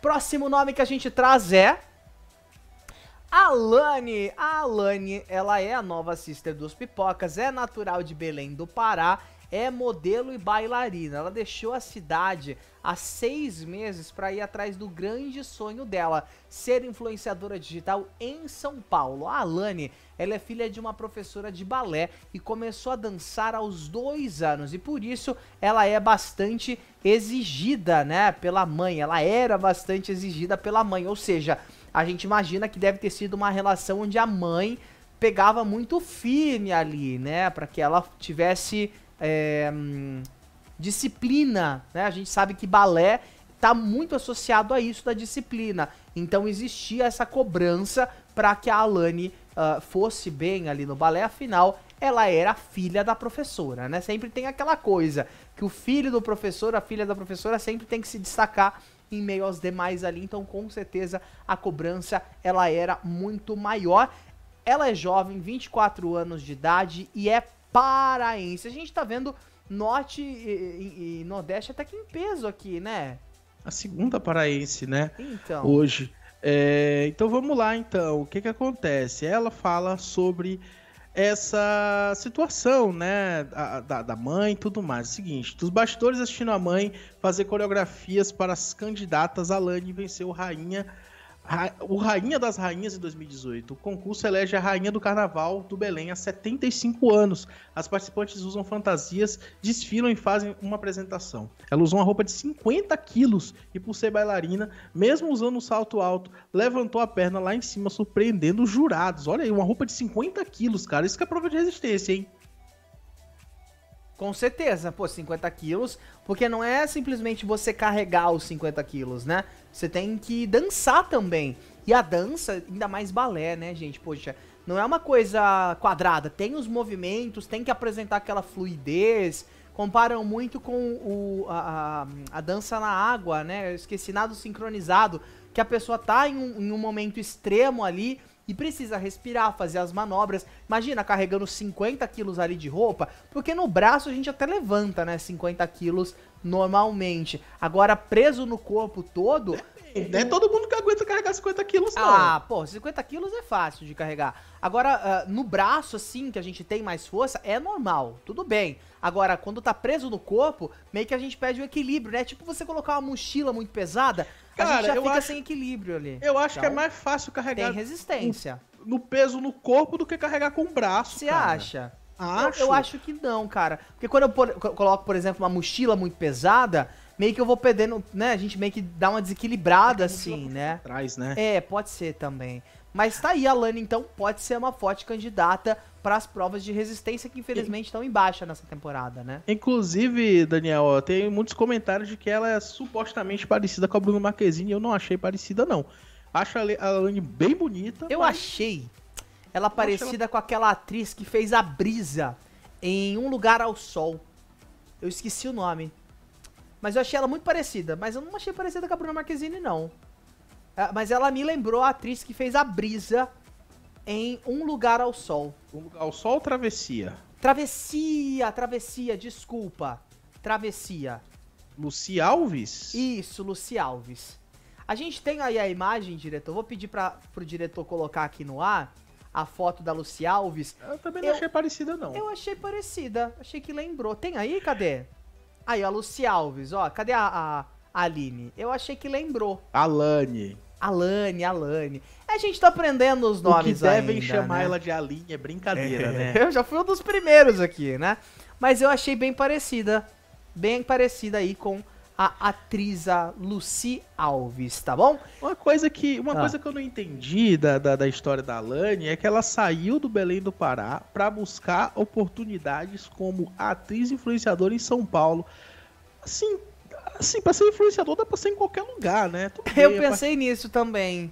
Próximo nome que a gente traz é. Alane. A Alane, ela é a nova sister dos Pipocas, é natural de Belém do Pará é modelo e bailarina. Ela deixou a cidade há seis meses para ir atrás do grande sonho dela, ser influenciadora digital em São Paulo. A Alane, ela é filha de uma professora de balé e começou a dançar aos dois anos e por isso ela é bastante exigida, né, pela mãe. Ela era bastante exigida pela mãe, ou seja, a gente imagina que deve ter sido uma relação onde a mãe pegava muito firme ali, né, para que ela tivesse é, disciplina, né? A gente sabe que balé está muito associado a isso da disciplina. Então existia essa cobrança para que a Alane uh, fosse bem ali no balé, afinal ela era filha da professora, né? Sempre tem aquela coisa que o filho do professor, a filha da professora sempre tem que se destacar em meio aos demais ali, então com certeza a cobrança ela era muito maior. Ela é jovem, 24 anos de idade e é paraense. A gente tá vendo norte e, e, e nordeste até que em peso aqui, né? A segunda paraense, né? Então. Hoje. É, então vamos lá, então. O que que acontece? Ela fala sobre essa situação, né, da, da mãe e tudo mais. É o seguinte, dos bastidores assistindo a mãe fazer coreografias para as candidatas, Alane venceu Rainha o Rainha das Rainhas em 2018. O concurso elege a Rainha do Carnaval do Belém há 75 anos. As participantes usam fantasias, desfilam e fazem uma apresentação. Ela usou uma roupa de 50 quilos e, por ser bailarina, mesmo usando um salto alto, levantou a perna lá em cima, surpreendendo os jurados. Olha aí, uma roupa de 50 quilos, cara. Isso que é prova de resistência, hein? Com certeza, pô, 50 quilos, porque não é simplesmente você carregar os 50 quilos, né? Você tem que dançar também. E a dança, ainda mais balé, né, gente? Poxa, não é uma coisa quadrada. Tem os movimentos, tem que apresentar aquela fluidez. Comparam muito com o, a, a, a dança na água, né? Eu esqueci nada sincronizado, que a pessoa tá em um, em um momento extremo ali e precisa respirar, fazer as manobras. Imagina carregando 50 quilos ali de roupa, porque no braço a gente até levanta, né? 50 quilos normalmente. Agora, preso no corpo todo. Nem é todo mundo que aguenta carregar 50 quilos, não. Ah, pô, 50 quilos é fácil de carregar. Agora, uh, no braço, assim, que a gente tem mais força, é normal, tudo bem. Agora, quando tá preso no corpo, meio que a gente perde o equilíbrio, né? Tipo você colocar uma mochila muito pesada, Cara, a gente já eu fica acho, sem equilíbrio ali. Eu acho então, que é então, mais fácil carregar. Tem resistência. No, no, peso no corpo do que carregar com o braço. Você acha? Acho. Eu, eu, acho que não, cara. Porque quando eu, por, eu coloco, por exemplo, uma mochila muito pesada, meio que eu vou perdendo, né? A gente meio que dá uma desequilibrada, assim, né? Trás, né? É, pode ser também. Mas tá aí, a Lani, então, pode ser uma forte candidata para as provas de resistência que infelizmente estão em baixa nessa temporada, né? Inclusive, Daniel, tem muitos comentários de que ela é supostamente parecida com a Bruna Marquezine e eu não achei parecida, não. Acho a Lani bem bonita. Eu mas... achei ela parecida ela... com aquela atriz que fez a brisa em Um Lugar ao Sol. Eu esqueci o nome. Mas eu achei ela muito parecida. Mas eu não achei parecida com a Bruna Marquezine, não. É, mas ela me lembrou a atriz que fez a Brisa em Um Lugar ao Sol. Um Lugar ao Sol ou Travessia? Travessia, Travessia, desculpa. Travessia. Luci Alves? Isso, Luci Alves. A gente tem aí a imagem, diretor. Vou pedir para pro diretor colocar aqui no ar a foto da Luci Alves. Eu também não eu, achei parecida, não. Eu achei parecida. Achei que lembrou. Tem aí? Cadê? Aí, ó, Luci Alves, ó, cadê a, a, Aline? Eu achei que lembrou. Alane. Alane, Alane. A é, gente tá aprendendo os nomes ainda. devem chamar né? ela de Aline, é brincadeira, é, né? Eu já fui um dos primeiros aqui, né? Mas eu achei bem parecida, bem parecida aí com a atriz a Lucy Alves, tá bom? Uma coisa que, uma ah. coisa que eu não entendi da, da, da, história da Alane é que ela saiu do Belém do Pará para buscar oportunidades como atriz influenciadora em São Paulo. Assim, assim para ser influenciador dá para ser em qualquer lugar, né? Bem, eu é pensei pra... nisso também.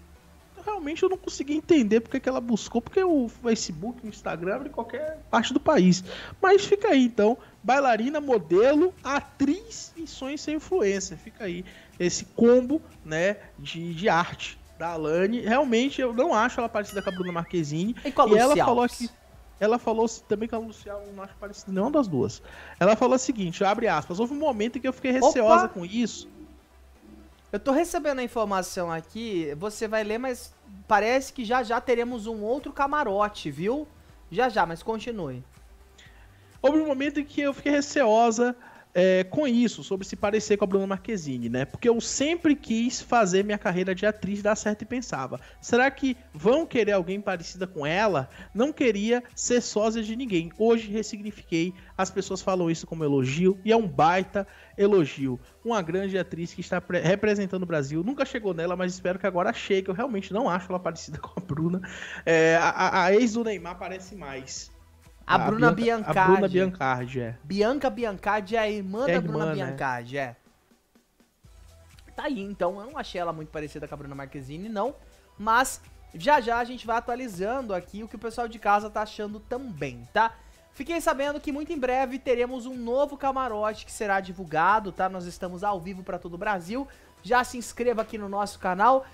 Realmente eu não consegui entender porque que ela buscou, porque o Facebook, o Instagram, em qualquer parte do país. Mas fica aí então bailarina, modelo, atriz e sonhos sem influência. Fica aí esse combo, né, de, de arte da Alane. Realmente, eu não acho ela parecida com a Bruna Marquezine. E, e ela falou que ela falou também que a Luciana não acho parecida nenhuma das duas. Ela falou o seguinte, abre aspas, houve um momento em que eu fiquei receosa Opa! com isso. Eu tô recebendo a informação aqui, você vai ler, mas parece que já já teremos um outro camarote, viu? Já já, mas continue houve um momento em que eu fiquei receosa é, com isso, sobre se parecer com a Bruna Marquezine, né? Porque eu sempre quis fazer minha carreira de atriz dar certo e pensava, será que vão querer alguém parecida com ela? Não queria ser sósia de ninguém. Hoje ressignifiquei, as pessoas falam isso como elogio e é um baita elogio. Uma grande atriz que está representando o Brasil, nunca chegou nela, mas espero que agora chegue. Eu realmente não acho ela parecida com a Bruna. É, a, a ex do Neymar parece mais. Ah, a, Bruna Bianca, Biancardi. A Bruna Biancardi, é. Bianca Biancardi é a irmã é da irmã, Bruna né? Biancardi, é. Tá aí, então. Eu não achei ela muito parecida com a Bruna Marquezine, não. Mas já já a gente vai atualizando aqui o que o pessoal de casa tá achando também, tá? Fiquei sabendo que muito em breve teremos um novo camarote que será divulgado, tá? Nós estamos ao vivo para todo o Brasil. Já se inscreva aqui no nosso canal,